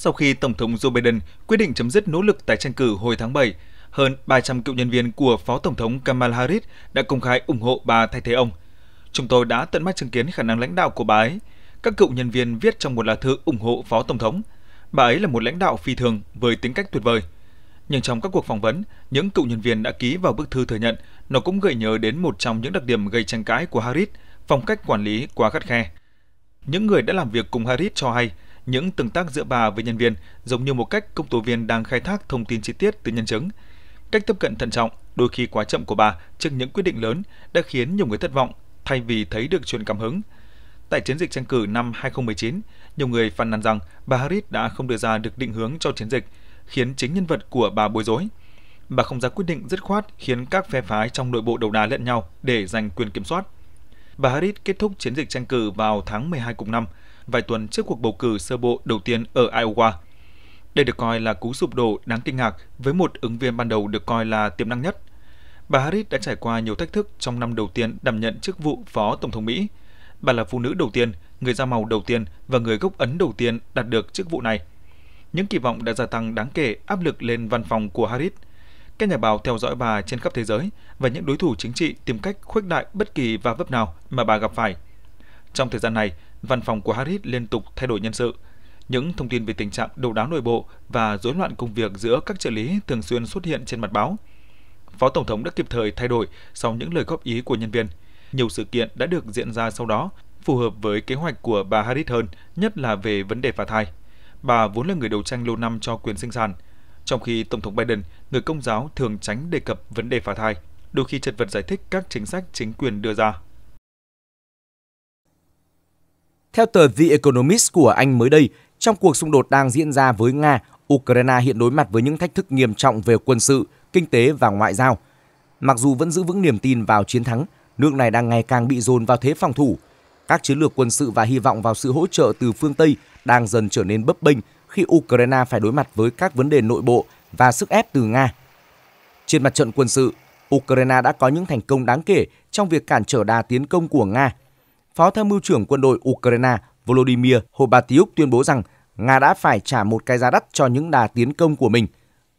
sau khi Tổng thống Joe Biden quyết định chấm dứt nỗ lực tái tranh cử hồi tháng 7. Hơn 300 cựu nhân viên của Phó Tổng thống Kamala Harris đã công khai ủng hộ bà thay thế ông. Chúng tôi đã tận mắt chứng kiến khả năng lãnh đạo của bà ấy. Các cựu nhân viên viết trong một lá thư ủng hộ Phó Tổng thống. Bà ấy là một lãnh đạo phi thường với tính cách tuyệt vời. Nhưng trong các cuộc phỏng vấn, những cựu nhân viên đã ký vào bức thư thừa nhận nó cũng gợi nhớ đến một trong những đặc điểm gây tranh cãi của Harris, phong cách quản lý quá khắt khe. Những người đã làm việc cùng Harris cho hay – những tương tác giữa bà với nhân viên giống như một cách công tố viên đang khai thác thông tin chi tiết từ nhân chứng. Cách tiếp cận thận trọng, đôi khi quá chậm của bà trước những quyết định lớn đã khiến nhiều người thất vọng thay vì thấy được truyền cảm hứng. Tại chiến dịch tranh cử năm 2019, nhiều người phàn nàn rằng bà Harris đã không đưa ra được định hướng cho chiến dịch, khiến chính nhân vật của bà bối rối. Bà không ra quyết định dứt khoát khiến các phe phái trong nội bộ đầu đà lẫn nhau để giành quyền kiểm soát. Bà Harris kết thúc chiến dịch tranh cử vào tháng 12 cùng năm vài tuần trước cuộc bầu cử sơ bộ đầu tiên ở Iowa. Đây được coi là cú sụp đổ đáng kinh ngạc với một ứng viên ban đầu được coi là tiềm năng nhất. Bà Harris đã trải qua nhiều thách thức trong năm đầu tiên đảm nhận chức vụ Phó Tổng thống Mỹ. Bà là phụ nữ đầu tiên, người da màu đầu tiên và người gốc Ấn đầu tiên đạt được chức vụ này. Những kỳ vọng đã gia tăng đáng kể áp lực lên văn phòng của Harris. Các nhà báo theo dõi bà trên khắp thế giới và những đối thủ chính trị tìm cách khuếch đại bất kỳ va vấp nào mà bà gặp phải. Trong thời gian này, văn phòng của Harris liên tục thay đổi nhân sự. Những thông tin về tình trạng đầu đáo nội bộ và rối loạn công việc giữa các trợ lý thường xuyên xuất hiện trên mặt báo. Phó Tổng thống đã kịp thời thay đổi sau những lời góp ý của nhân viên. Nhiều sự kiện đã được diễn ra sau đó, phù hợp với kế hoạch của bà Harris hơn, nhất là về vấn đề phá thai. Bà vốn là người đấu tranh lâu năm cho quyền sinh sản, trong khi Tổng thống Biden, người công giáo thường tránh đề cập vấn đề phá thai, đôi khi chật vật giải thích các chính sách chính quyền đưa ra. Theo tờ The Economist của Anh mới đây, trong cuộc xung đột đang diễn ra với Nga, Ukraine hiện đối mặt với những thách thức nghiêm trọng về quân sự, kinh tế và ngoại giao. Mặc dù vẫn giữ vững niềm tin vào chiến thắng, nước này đang ngày càng bị dồn vào thế phòng thủ. Các chiến lược quân sự và hy vọng vào sự hỗ trợ từ phương Tây đang dần trở nên bấp bênh khi Ukraine phải đối mặt với các vấn đề nội bộ và sức ép từ Nga. Trên mặt trận quân sự, Ukraine đã có những thành công đáng kể trong việc cản trở đà tiến công của Nga Phó Tham mưu trưởng quân đội Ukraine Volodymyr Hobatyuk tuyên bố rằng Nga đã phải trả một cái giá đắt cho những đà tiến công của mình.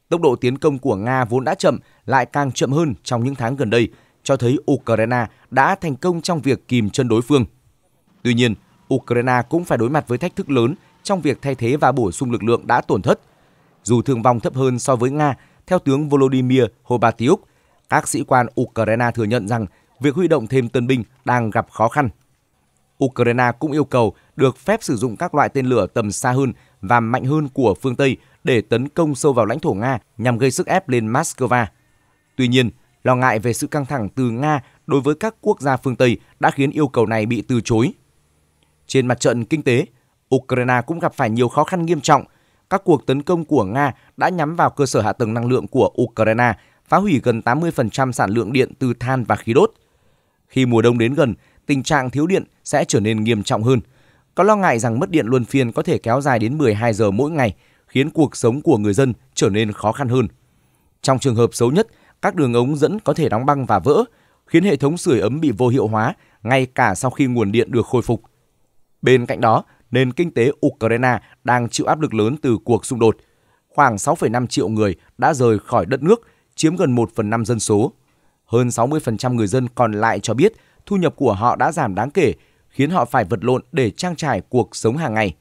Tốc độ tiến công của Nga vốn đã chậm lại càng chậm hơn trong những tháng gần đây, cho thấy Ukraine đã thành công trong việc kìm chân đối phương. Tuy nhiên, Ukraine cũng phải đối mặt với thách thức lớn trong việc thay thế và bổ sung lực lượng đã tổn thất. Dù thương vong thấp hơn so với Nga, theo tướng Volodymyr Hobatyuk, các sĩ quan Ukraine thừa nhận rằng việc huy động thêm tân binh đang gặp khó khăn. Ukraine cũng yêu cầu được phép sử dụng các loại tên lửa tầm xa hơn và mạnh hơn của phương Tây để tấn công sâu vào lãnh thổ Nga nhằm gây sức ép lên Moscow. Tuy nhiên, lo ngại về sự căng thẳng từ Nga đối với các quốc gia phương Tây đã khiến yêu cầu này bị từ chối. Trên mặt trận kinh tế, Ukraine cũng gặp phải nhiều khó khăn nghiêm trọng. Các cuộc tấn công của Nga đã nhắm vào cơ sở hạ tầng năng lượng của Ukraine, phá hủy gần 80% sản lượng điện từ than và khí đốt. Khi mùa đông đến gần, tình trạng thiếu điện sẽ trở nên nghiêm trọng hơn. Có lo ngại rằng mất điện luân phiên có thể kéo dài đến 12 giờ mỗi ngày, khiến cuộc sống của người dân trở nên khó khăn hơn. Trong trường hợp xấu nhất, các đường ống dẫn có thể đóng băng và vỡ, khiến hệ thống sưởi ấm bị vô hiệu hóa ngay cả sau khi nguồn điện được khôi phục. Bên cạnh đó, nền kinh tế Ukraine đang chịu áp lực lớn từ cuộc xung đột. Khoảng 6,5 triệu người đã rời khỏi đất nước, chiếm gần 1 phần 5 dân số. Hơn 60% người dân còn lại cho biết thu nhập của họ đã giảm đáng kể, khiến họ phải vật lộn để trang trải cuộc sống hàng ngày.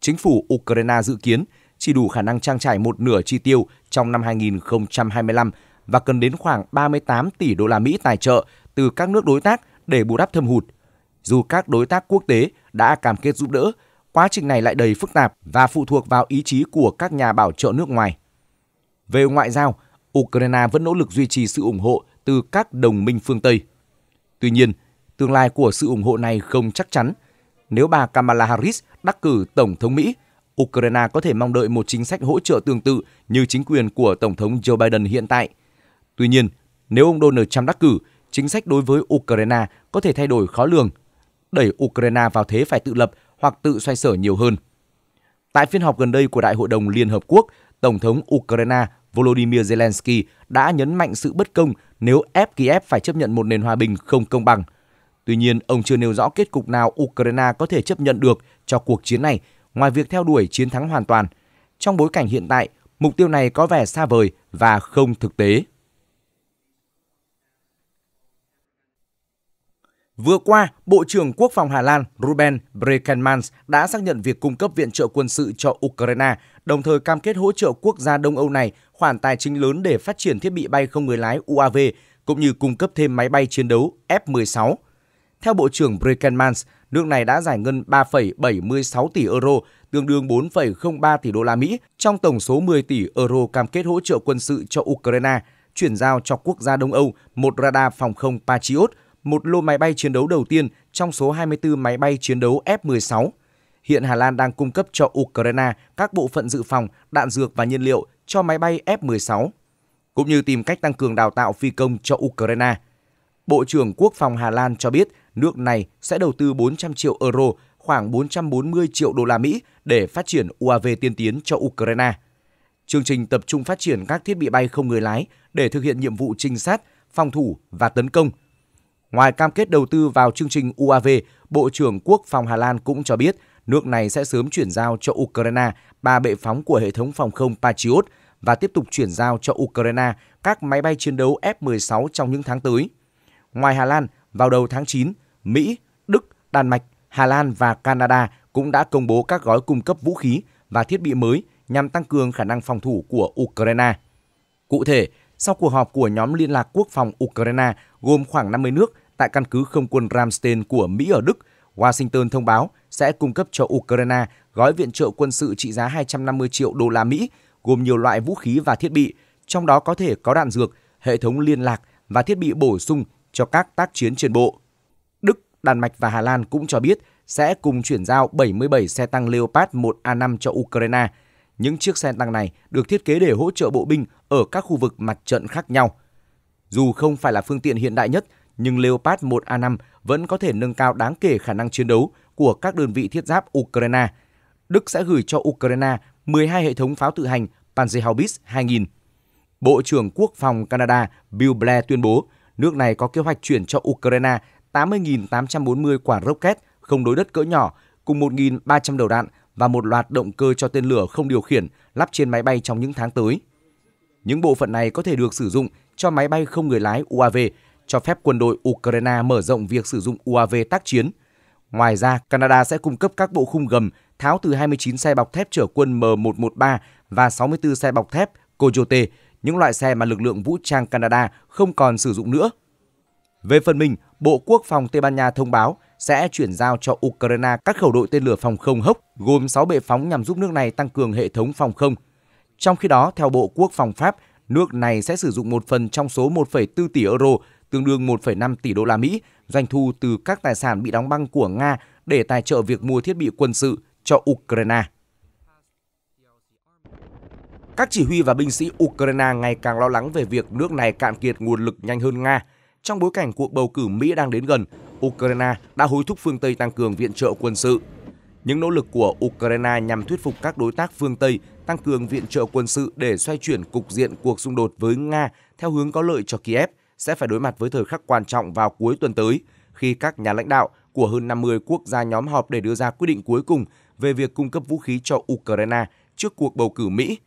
Chính phủ Ukraine dự kiến chỉ đủ khả năng trang trải một nửa chi tiêu trong năm 2025 và cần đến khoảng 38 tỷ đô la Mỹ tài trợ từ các nước đối tác để bù đắp thâm hụt. Dù các đối tác quốc tế đã cam kết giúp đỡ, quá trình này lại đầy phức tạp và phụ thuộc vào ý chí của các nhà bảo trợ nước ngoài. Về ngoại giao, Ukraine vẫn nỗ lực duy trì sự ủng hộ từ các đồng minh phương Tây. Tuy nhiên, tương lai của sự ủng hộ này không chắc chắn. Nếu bà Kamala Harris đắc cử Tổng thống Mỹ, Ukraine có thể mong đợi một chính sách hỗ trợ tương tự như chính quyền của Tổng thống Joe Biden hiện tại. Tuy nhiên, nếu ông Donald Trump đắc cử, chính sách đối với Ukraine có thể thay đổi khó lường, đẩy Ukraine vào thế phải tự lập hoặc tự xoay sở nhiều hơn. Tại phiên họp gần đây của Đại hội đồng Liên Hợp Quốc, Tổng thống Ukraine Volodymyr Zelensky đã nhấn mạnh sự bất công nếu ép Kiev phải chấp nhận một nền hòa bình không công bằng. Tuy nhiên, ông chưa nêu rõ kết cục nào Ukraine có thể chấp nhận được cho cuộc chiến này ngoài việc theo đuổi chiến thắng hoàn toàn. Trong bối cảnh hiện tại, mục tiêu này có vẻ xa vời và không thực tế. Vừa qua, Bộ trưởng Quốc phòng Hà Lan Ruben Brekelmans đã xác nhận việc cung cấp viện trợ quân sự cho Ukraine, đồng thời cam kết hỗ trợ quốc gia Đông Âu này khoản tài chính lớn để phát triển thiết bị bay không người lái UAV, cũng như cung cấp thêm máy bay chiến đấu F-16. Theo Bộ trưởng Brekelmans, nước này đã giải ngân 3,76 tỷ euro, tương đương 4,03 tỷ đô la Mỹ, trong tổng số 10 tỷ euro cam kết hỗ trợ quân sự cho Ukraine, chuyển giao cho quốc gia Đông Âu một radar phòng không Patriot – một lô máy bay chiến đấu đầu tiên trong số 24 máy bay chiến đấu F-16. Hiện Hà Lan đang cung cấp cho Ukraine các bộ phận dự phòng, đạn dược và nhiên liệu cho máy bay F-16, cũng như tìm cách tăng cường đào tạo phi công cho Ukraine. Bộ trưởng Quốc phòng Hà Lan cho biết nước này sẽ đầu tư 400 triệu euro, khoảng 440 triệu đô la Mỹ để phát triển UAV tiên tiến cho Ukraine. Chương trình tập trung phát triển các thiết bị bay không người lái để thực hiện nhiệm vụ trinh sát, phòng thủ và tấn công – Ngoài cam kết đầu tư vào chương trình UAV, Bộ trưởng Quốc phòng Hà Lan cũng cho biết nước này sẽ sớm chuyển giao cho Ukraine ba bệ phóng của hệ thống phòng không Patriot và tiếp tục chuyển giao cho Ukraine các máy bay chiến đấu F-16 trong những tháng tới. Ngoài Hà Lan, vào đầu tháng 9, Mỹ, Đức, Đan Mạch, Hà Lan và Canada cũng đã công bố các gói cung cấp vũ khí và thiết bị mới nhằm tăng cường khả năng phòng thủ của Ukraine. Cụ thể, sau cuộc họp của nhóm liên lạc quốc phòng Ukraine gồm khoảng 50 nước tại căn cứ không quân Ramstein của Mỹ ở Đức, Washington thông báo sẽ cung cấp cho Ukraine gói viện trợ quân sự trị giá 250 triệu đô la Mỹ, gồm nhiều loại vũ khí và thiết bị, trong đó có thể có đạn dược, hệ thống liên lạc và thiết bị bổ sung cho các tác chiến trên bộ. Đức, Đan Mạch và Hà Lan cũng cho biết sẽ cùng chuyển giao 77 xe tăng Leopard 1A5 cho Ukraine – những chiếc xe tăng này được thiết kế để hỗ trợ bộ binh ở các khu vực mặt trận khác nhau. Dù không phải là phương tiện hiện đại nhất, nhưng Leopard 1A5 vẫn có thể nâng cao đáng kể khả năng chiến đấu của các đơn vị thiết giáp Ukraine. Đức sẽ gửi cho Ukraine 12 hệ thống pháo tự hành Panzerhaubitz 2000. Bộ trưởng Quốc phòng Canada Bill Blair tuyên bố nước này có kế hoạch chuyển cho Ukraine 80.840 quả rocket không đối đất cỡ nhỏ cùng 1.300 đầu đạn và một loạt động cơ cho tên lửa không điều khiển lắp trên máy bay trong những tháng tới. Những bộ phận này có thể được sử dụng cho máy bay không người lái UAV, cho phép quân đội Ukraine mở rộng việc sử dụng UAV tác chiến. Ngoài ra, Canada sẽ cung cấp các bộ khung gầm tháo từ 29 xe bọc thép chở quân M113 và 64 xe bọc thép Coyote, những loại xe mà lực lượng vũ trang Canada không còn sử dụng nữa. Về phần mình, Bộ Quốc phòng Tây Ban Nha thông báo sẽ chuyển giao cho Ukraine các khẩu đội tên lửa phòng không hốc gồm 6 bệ phóng nhằm giúp nước này tăng cường hệ thống phòng không. Trong khi đó, theo Bộ Quốc phòng Pháp, nước này sẽ sử dụng một phần trong số 1,4 tỷ euro, tương đương 1,5 tỷ đô la Mỹ, doanh thu từ các tài sản bị đóng băng của Nga để tài trợ việc mua thiết bị quân sự cho Ukraine. Các chỉ huy và binh sĩ Ukraine ngày càng lo lắng về việc nước này cạn kiệt nguồn lực nhanh hơn Nga trong bối cảnh cuộc bầu cử Mỹ đang đến gần Ukraine đã hối thúc phương Tây tăng cường viện trợ quân sự. Những nỗ lực của Ukraine nhằm thuyết phục các đối tác phương Tây tăng cường viện trợ quân sự để xoay chuyển cục diện cuộc xung đột với Nga theo hướng có lợi cho Kiev sẽ phải đối mặt với thời khắc quan trọng vào cuối tuần tới khi các nhà lãnh đạo của hơn 50 quốc gia nhóm họp để đưa ra quyết định cuối cùng về việc cung cấp vũ khí cho Ukraine trước cuộc bầu cử Mỹ.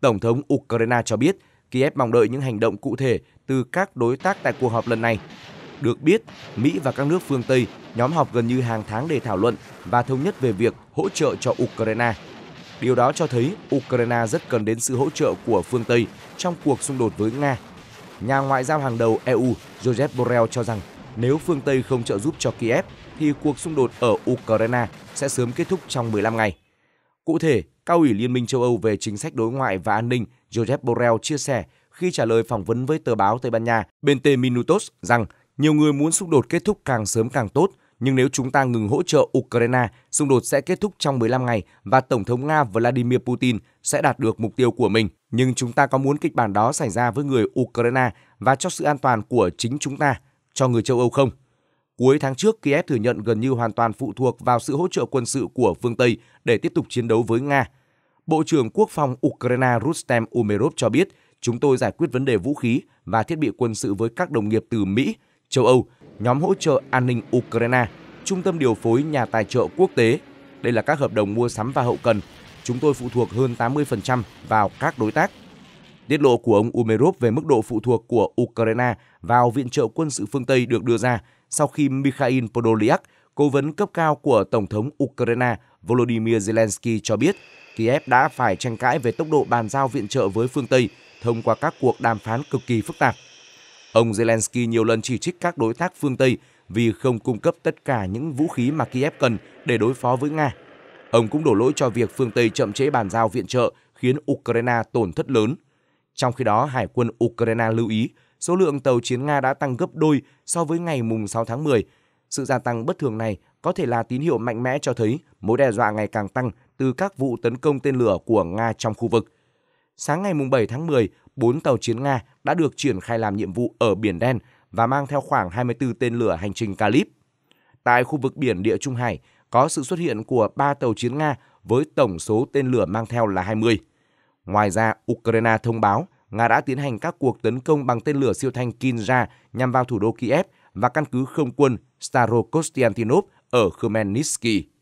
Tổng thống Ukraine cho biết Kiev mong đợi những hành động cụ thể từ các đối tác tại cuộc họp lần này được biết, Mỹ và các nước phương Tây nhóm họp gần như hàng tháng để thảo luận và thống nhất về việc hỗ trợ cho Ukraine. Điều đó cho thấy Ukraine rất cần đến sự hỗ trợ của phương Tây trong cuộc xung đột với Nga. Nhà ngoại giao hàng đầu EU Joseph Borrell cho rằng nếu phương Tây không trợ giúp cho Kiev thì cuộc xung đột ở Ukraine sẽ sớm kết thúc trong 15 ngày. Cụ thể, Cao ủy Liên minh châu Âu về chính sách đối ngoại và an ninh Joseph Borrell chia sẻ khi trả lời phỏng vấn với tờ báo Tây Ban Nha Bente Minutos rằng nhiều người muốn xung đột kết thúc càng sớm càng tốt, nhưng nếu chúng ta ngừng hỗ trợ Ukraine, xung đột sẽ kết thúc trong 15 ngày và Tổng thống Nga Vladimir Putin sẽ đạt được mục tiêu của mình. Nhưng chúng ta có muốn kịch bản đó xảy ra với người Ukraine và cho sự an toàn của chính chúng ta, cho người châu Âu không? Cuối tháng trước, Kiev thừa nhận gần như hoàn toàn phụ thuộc vào sự hỗ trợ quân sự của phương Tây để tiếp tục chiến đấu với Nga. Bộ trưởng Quốc phòng Ukraine Rustem Umerov cho biết, chúng tôi giải quyết vấn đề vũ khí và thiết bị quân sự với các đồng nghiệp từ Mỹ, châu Âu, nhóm hỗ trợ an ninh Ukraine, trung tâm điều phối nhà tài trợ quốc tế. Đây là các hợp đồng mua sắm và hậu cần. Chúng tôi phụ thuộc hơn 80% vào các đối tác. Tiết lộ của ông Umerov về mức độ phụ thuộc của Ukraine vào viện trợ quân sự phương Tây được đưa ra sau khi Mikhail Podolyak, cố vấn cấp cao của Tổng thống Ukraine Volodymyr Zelensky cho biết Kiev đã phải tranh cãi về tốc độ bàn giao viện trợ với phương Tây thông qua các cuộc đàm phán cực kỳ phức tạp Ông Zelensky nhiều lần chỉ trích các đối tác phương Tây vì không cung cấp tất cả những vũ khí mà Kiev cần để đối phó với Nga. Ông cũng đổ lỗi cho việc phương Tây chậm trễ bàn giao viện trợ khiến Ukraine tổn thất lớn. Trong khi đó, Hải quân Ukraine lưu ý số lượng tàu chiến Nga đã tăng gấp đôi so với ngày 6 tháng 10. Sự gia tăng bất thường này có thể là tín hiệu mạnh mẽ cho thấy mối đe dọa ngày càng tăng từ các vụ tấn công tên lửa của Nga trong khu vực sáng ngày 7 tháng 10, 4 tàu chiến Nga đã được triển khai làm nhiệm vụ ở Biển Đen và mang theo khoảng 24 tên lửa hành trình Kalib. Tại khu vực biển Địa Trung Hải, có sự xuất hiện của 3 tàu chiến Nga với tổng số tên lửa mang theo là 20. Ngoài ra, Ukraine thông báo Nga đã tiến hành các cuộc tấn công bằng tên lửa siêu thanh Kinza nhằm vào thủ đô Kiev và căn cứ không quân Starokostiantinov ở Khmelnytsky.